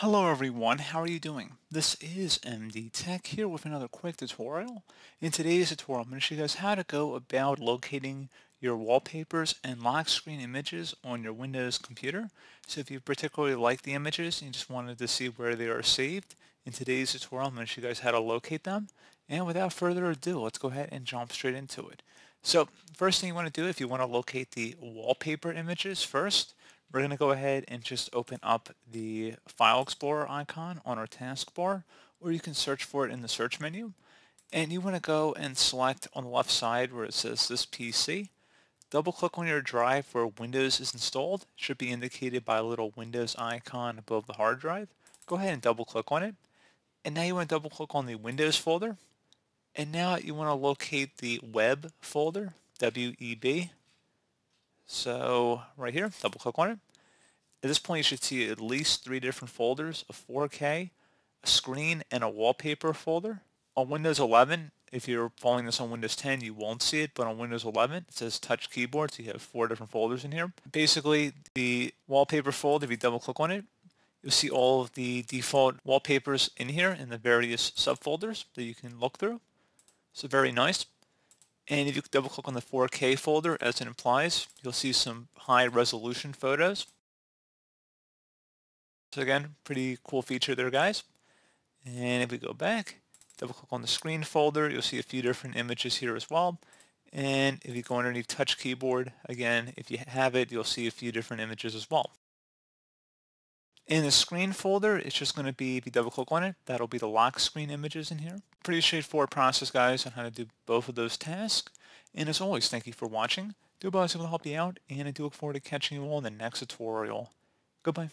Hello everyone, how are you doing? This is MD Tech here with another quick tutorial. In today's tutorial, I'm going to show you guys how to go about locating your wallpapers and lock screen images on your Windows computer. So if you particularly like the images and you just wanted to see where they are saved, in today's tutorial I'm going to show you guys how to locate them. And without further ado, let's go ahead and jump straight into it. So first thing you want to do if you want to locate the wallpaper images first, we're going to go ahead and just open up the File Explorer icon on our taskbar, or you can search for it in the search menu. And you want to go and select on the left side where it says this PC. Double click on your drive where Windows is installed. It should be indicated by a little Windows icon above the hard drive. Go ahead and double click on it. And now you want to double click on the Windows folder. And now you want to locate the web folder, WEB. So right here, double click on it. At this point, you should see at least three different folders, a 4K, a screen, and a wallpaper folder. On Windows 11, if you're following this on Windows 10, you won't see it, but on Windows 11, it says Touch Keyboard, so you have four different folders in here. Basically, the wallpaper folder, if you double click on it, you'll see all of the default wallpapers in here in the various subfolders that you can look through. So very nice. And if you double click on the 4K folder, as it implies, you'll see some high resolution photos. So again, pretty cool feature there, guys. And if we go back, double click on the screen folder, you'll see a few different images here as well. And if you go underneath touch keyboard, again, if you have it, you'll see a few different images as well. In the screen folder, it's just going to be, if you double click on it, that'll be the lock screen images in here. Pretty straightforward process, guys, on how to do both of those tasks. And as always, thank you for watching. Do buzz, it will help you out, and I do look forward to catching you all in the next tutorial. Goodbye.